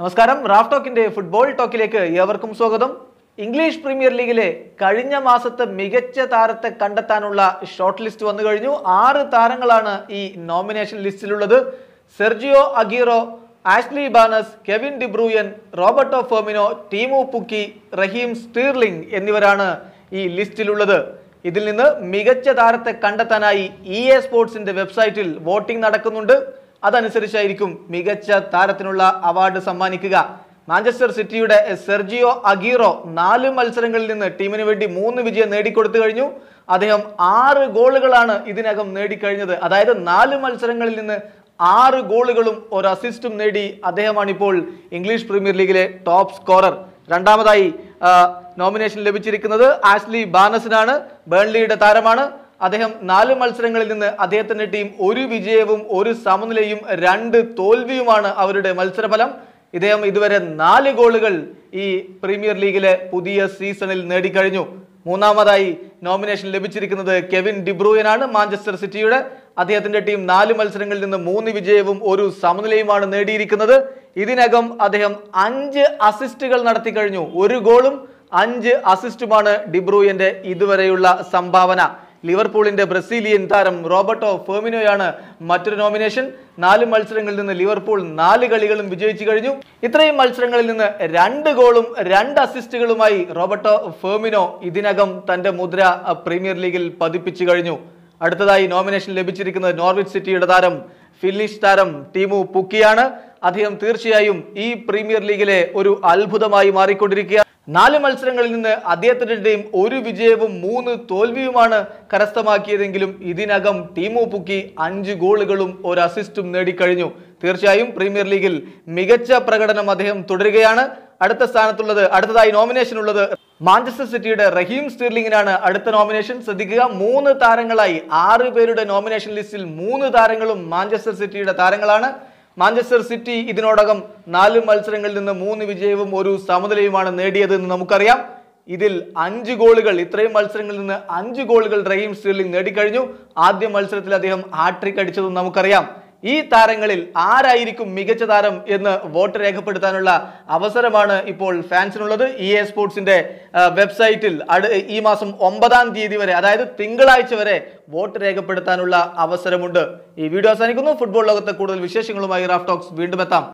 നമസ്കാരം Raf ടോക്കിന്റെ football ടോക്കിലേക്ക് ഏവർക്കും സ്വാഗതം ഇംഗ്ലീഷ് പ്രീമിയർ ലീഗിലെ കഴിഞ്ഞ മാസത്തെ മികച്ച താരത്തെ കണ്ടെത്താനുള്ള ഷോർട്ട് ലിസ്റ്റ് വന്നു കഴിഞ്ഞു ആറ് താരങ്ങളാണ് ഈ നോമിനേഷൻ ലിസ്റ്റിലുള്ളത് Sergio Aguero Ashley Barnes Kevin de Bruyne Roberto Firmino Teemu Pukki Raheem Sterling എന്നിവരാണ് ഈ ലിസ്റ്റിലുള്ളത് ഇതിൽ നിന്ന് മികച്ച താരത്തെ കണ്ടെത്താനായി ഇ എ സ്പോർട്സിന്റെ വെബ്സൈറ്റിൽ വോട്ടിംഗ് നടക്കുന്നുണ്ട് അതനുസരിച്ചായിരിക്കും മികച്ച താരത്തിനുള്ള അവാർഡ് സമ്മാനിക്കുക മാഞ്ചസ്റ്റർ സിറ്റിയുടെ സെർജിയോ അഗീറോ നാല് മത്സരങ്ങളിൽ നിന്ന് ടീമിന് വേണ്ടി മൂന്ന് വിജയം നേടിക്കൊടുത്തു കഴിഞ്ഞു അദ്ദേഹം ആറ് ഗോളുകളാണ് ഇതിനകം നേടിക്കഴിഞ്ഞത് അതായത് നാല് മത്സരങ്ങളിൽ നിന്ന് ആറ് ഗോളുകളും ഒരു അസിസ്റ്റും നേടി അദ്ദേഹമാണ് ഇപ്പോൾ ഇംഗ്ലീഷ് പ്രീമിയർ ലീഗിലെ ടോപ്പ് സ്കോറർ രണ്ടാമതായി നോമിനേഷൻ ലഭിച്ചിരിക്കുന്നത് ആഷ്ലി ബാനസിനാണ് ബേൺലിയുടെ താരമാണ് അദ്ദേഹം നാല് മത്സരങ്ങളിൽ നിന്ന് അദ്ദേഹത്തിന്റെ ടീം ഒരു വിജയവും ഒരു സമനിലയും രണ്ട് തോൽവിയുമാണ് അവരുടെ മത്സരഫലം ഇദ്ദേഹം ഇതുവരെ നാല് ഗോളുകൾ ഈ പ്രീമിയർ ലീഗിലെ പുതിയ സീസണിൽ നേടിക്കഴിഞ്ഞു മൂന്നാമതായി നോമിനേഷൻ ലഭിച്ചിരിക്കുന്നത് കെവിൻ ഡിബ്രൂയനാണ് മാഞ്ചസ്റ്റർ സിറ്റിയുടെ അദ്ദേഹത്തിന്റെ ടീം നാല് മത്സരങ്ങളിൽ നിന്ന് മൂന്ന് വിജയവും ഒരു സമനിലയുമാണ് നേടിയിരിക്കുന്നത് ഇതിനകം അദ്ദേഹം അഞ്ച് അസിസ്റ്റുകൾ നടത്തി കഴിഞ്ഞു ഒരു ഗോളും അഞ്ച് അസിസ്റ്റുമാണ് ഡിബ്രൂയന്റെ ഇതുവരെയുള്ള സംഭാവന ലിവർപൂളിന്റെ ബ്രസീലിയൻ താരം റോബർട്ടോ ഫെർമിനോയാണ് മറ്റൊരു നോമിനേഷൻ നാല് മത്സരങ്ങളിൽ നിന്ന് ലിവർപൂൾ നാല് കളികളും വിജയിച്ചു കഴിഞ്ഞു ഇത്രയും മത്സരങ്ങളിൽ നിന്ന് രണ്ട് ഗോളും രണ്ട് അസിസ്റ്റുകളുമായി റോബർട്ടോ ഫെർമിനോ ഇതിനകം തന്റെ മുദ്ര പ്രീമിയർ ലീഗിൽ പതിപ്പിച്ചു കഴിഞ്ഞു അടുത്തതായി നോമിനേഷൻ ലഭിച്ചിരിക്കുന്നത് നോർവിച്ച് സിറ്റിയുടെ താരം ഫിലിഷ് താരം ടീമു പുക്കിയാണ് അദ്ദേഹം തീർച്ചയായും ഈ പ്രീമിയർ ലീഗിലെ ഒരു അത്ഭുതമായി മാറിക്കൊണ്ടിരിക്കുക നാല് മത്സരങ്ങളിൽ നിന്ന് അദ്ദേഹത്തിൻ്റെ ടീം ഒരു വിജയവും മൂന്ന് തോൽവിയുമാണ് കരസ്ഥമാക്കിയതെങ്കിലും ഇതിനകം ടീമോ പുക്കി അഞ്ച് ഗോളുകളും ഒരു അസിസ്റ്റും നേടിക്കഴിഞ്ഞു തീർച്ചയായും പ്രീമിയർ ലീഗിൽ മികച്ച പ്രകടനം അദ്ദേഹം തുടരുകയാണ് അടുത്ത സ്ഥാനത്തുള്ളത് അടുത്തതായി നോമിനേഷൻ ഉള്ളത് മാഞ്ചസ്റ്റർ സിറ്റിയുടെ റഹീം സ്റ്റിർലിംഗിനാണ് അടുത്ത നോമിനേഷൻ ശ്രദ്ധിക്കുക മൂന്ന് താരങ്ങളായി ആറ് പേരുടെ നോമിനേഷൻ ലിസ്റ്റിൽ മൂന്ന് താരങ്ങളും മാഞ്ചസ്റ്റർ സിറ്റിയുടെ താരങ്ങളാണ് മാഞ്ചസ്റ്റർ സിറ്റി ഇതിനോടകം നാല് മത്സരങ്ങളിൽ നിന്ന് മൂന്ന് വിജയവും ഒരു സമനിലയുമാണ് നേടിയതെന്ന് നമുക്കറിയാം ഇതിൽ അഞ്ച് ഗോളുകൾ ഇത്രയും മത്സരങ്ങളിൽ നിന്ന് അഞ്ച് ഗോളുകൾ റഹീം സ്റ്റീർലിംഗ് നേടിക്കഴിഞ്ഞു ആദ്യ മത്സരത്തിൽ അദ്ദേഹം ഹാട്രിക് അടിച്ചതും നമുക്കറിയാം ഈ താരങ്ങളിൽ ആരായിരിക്കും മികച്ച താരം എന്ന് വോട്ട് രേഖപ്പെടുത്താനുള്ള അവസരമാണ് ഇപ്പോൾ ഫാൻസിനുള്ളത് ഇ എ സ്പോർട്സിന്റെ വെബ്സൈറ്റിൽ ഈ മാസം ഒമ്പതാം തീയതി വരെ അതായത് തിങ്കളാഴ്ച വരെ വോട്ട് രേഖപ്പെടുത്താനുള്ള അവസരമുണ്ട് ഈ വീഡിയോ അവസാനിക്കുന്നു ഫുട്ബോൾ ലോകത്തെ കൂടുതൽ വിശേഷങ്ങളുമായി റാഫ് ടോക്സ് വീണ്ടും എത്താം